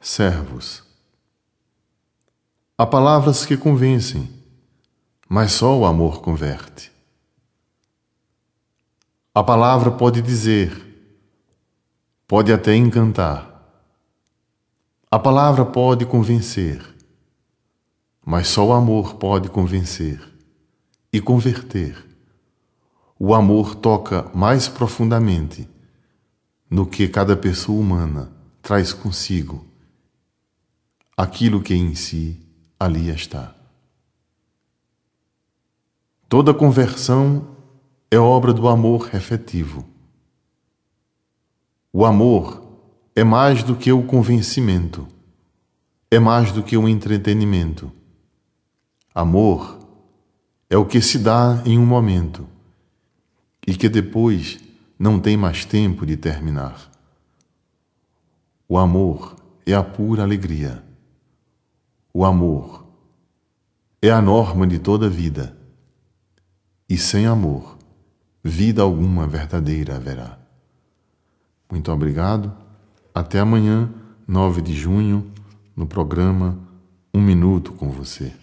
Servos. Há palavras que convencem, mas só o amor converte. A palavra pode dizer, pode até encantar. A palavra pode convencer, mas só o amor pode convencer e converter. O amor toca mais profundamente no que cada pessoa humana traz consigo aquilo que em si ali está. Toda conversão é obra do amor efetivo. O amor é mais do que o convencimento, é mais do que o entretenimento. Amor é o que se dá em um momento e que depois não tem mais tempo de terminar. O amor é a pura alegria. O amor é a norma de toda vida, e sem amor, vida alguma verdadeira haverá. Muito obrigado. Até amanhã, 9 de junho, no programa Um Minuto com Você.